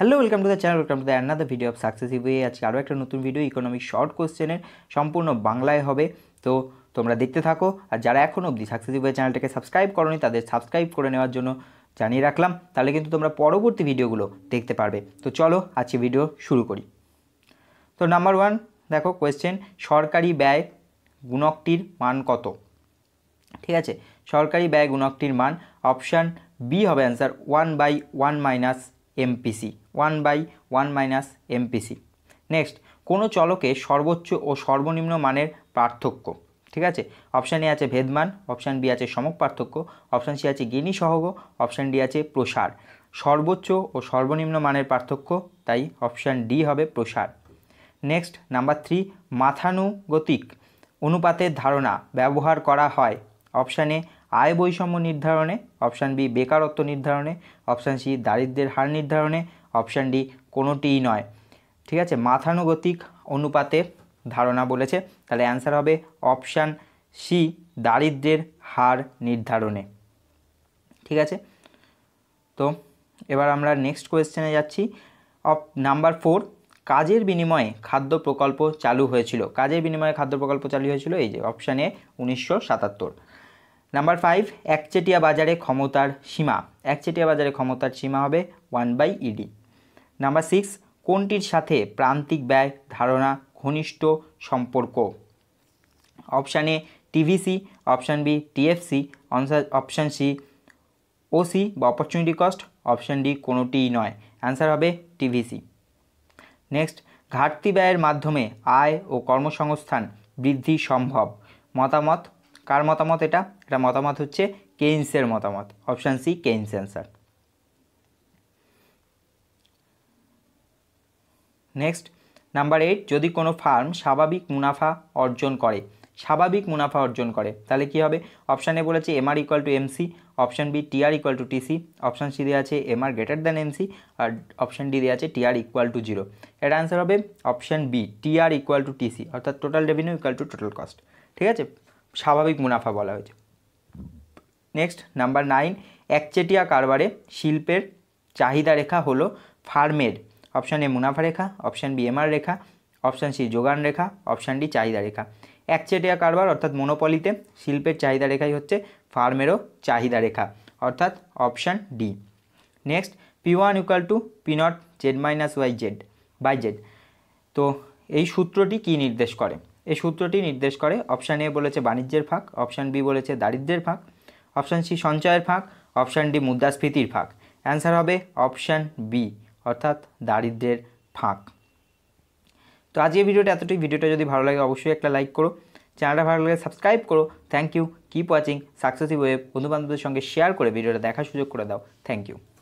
hello welcome to the channel welcome to the the video of successive way আজকে আরও একটা নতুন video economic short কোশ্চেনের সম্পূর্ণ বাংলায় হবে তো তোমরা দেখতে থাকো আর যারা এখন অবধি সাকসেসিভ ওয়ে চ্যানেলটাকে সাবস্ক্রাইব করনি তাদের সাবস্ক্রাইব করে নেওয়ার জন্য জানিয়ে রাখলাম তাহলে কিন্তু তোমরা পরবর্তী ভিডিওগুলো দেখতে পারবে তো চলো আজকে ভিডিও শুরু করি তো নাম্বার ওয়ান দেখো কোয়েশ্চেন সরকারি ব্যয় গুণকটির মান কত ঠিক আছে সরকারি ব্যয় গুণকটির মান অপশান বি হবে answer one by one minus MPC one by one minus MPC next কোনো চলকে সর্বোচ্চ ও সর্বনিম্ন মানের পার্থক্য ঠিক আছে অপশান এ আছে ভেদমান অপশান বি আছে সমক পার্থক্য অপশান সি আছে গিনি সহগ অপশান ডি আছে প্রসার সর্বোচ্চ ও সর্বনিম্ন মানের পার্থক্য তাই অপশান ডি হবে প্রসার নেক্সট নাম্বার থ্রি মাথানুগতিক অনুপাতের ধারণা ব্যবহার করা হয় অপশানে আয় বৈষম্য নির্ধারণে অপশান বি বেকারত্ব নির্ধারণে অপশান সি দারিদ্রের হার নির্ধারণে অপশান ডি কোনোটিই নয় ঠিক আছে মাথানুগতিক অনুপাতে ধারণা বলেছে তাহলে অ্যান্সার হবে অপশান সি দারিদ্রের হার নির্ধারণে ঠিক আছে তো এবার আমরা নেক্সট কোয়েশ্চেনে যাচ্ছি অপ নাম্বার ফোর কাজের বিনিময়ে খাদ্য প্রকল্প চালু হয়েছিল কাজের বিনিময়ে খাদ্য প্রকল্প চালু হয়েছিল এই যে অপশানে উনিশশো সাতাত্তর নাম্বার ফাইভ একচেটিয়া বাজারে ক্ষমতার সীমা একচেটিয়া বাজারে ক্ষমতার সীমা হবে one by ED number six কোনটির সাথে প্রান্তিক ব্যয় ধারণা ঘনিষ্ঠ সম্পর্ক option A TVC option B TFC option C OC বা অপরচুনিটি কস্ট অপশান ডি কোনোটিই নয় অ্যান্সার হবে টিভিসি নেক্সট ঘাটতি ব্যয়ের মাধ্যমে আয় ও কর্মসংস্থান বৃদ্ধি সম্ভব মতামত কার মতামত এটা এটা মতামত হচ্ছে কেইন্সের মতামত option C Keynes answer next number eight যদি কোনো ফার্ম স্বাভাবিক মুনাফা অর্জন করে স্বাভাবিক মুনাফা অর্জন করে তাহলে কি হবে অপশানে বলেছে M R equal to MC option B TR equal to TC option C দেওয়া আছে M R greater than MC আর অপশান ডি দেওয়া আছে টিআর ইকুয়াল টু জিরো এর আনসার হবে option B TR equal to TC অর্থাৎ total revenue equal to total cost ঠিক আছে স্বাভাবিক মুনাফা বলা হয়েছে নেক্সট নাম্বার নাইন একচেটিয়া কারবারে শিল্পের চাহিদা রেখা হলো ফার্মের অপশান এ মুনাফা রেখা অপশান বি এমআর রেখা অপশান সি যোগান রেখা অপশান ডি চাহিদা রেখা একচেটিয়া কারবার অর্থাৎ মনোপলিতে শিল্পের চাহিদা রেখাই হচ্ছে ফার্মেরও চাহিদা রেখা অর্থাৎ option D next P one equal to P nought Z minus Y Z by Z তো এই সূত্রটি কী নির্দেশ করে এই সূত্রটি নির্দেশ করে অপশান এ বলেছে বাণিজ্যের ফাঁক অপশান বি বলেছে দারিদ্রের ফাঁক অপশান সি সঞ্চয়ের ফাঁক অপশান ডি মুদ্রাস্ফীতির ফাঁক অ্যান্সার হবে অপশান বি অর্থাৎ দারিদ্রের ফাঁক তো আজকে ভিডিওটা এতটুকু ভিডিওটা যদি ভালো লাগে অবশ্যই একটা লাইক করো চ্যানেলটা ভালো লাগে সাবস্ক্রাইব করো thank you keep watching successive web বন্ধুবান্ধবদের সঙ্গে শেয়ার করে ভিডিওটা দেখার সুযোগ করে দাও থ্যাংক ইউ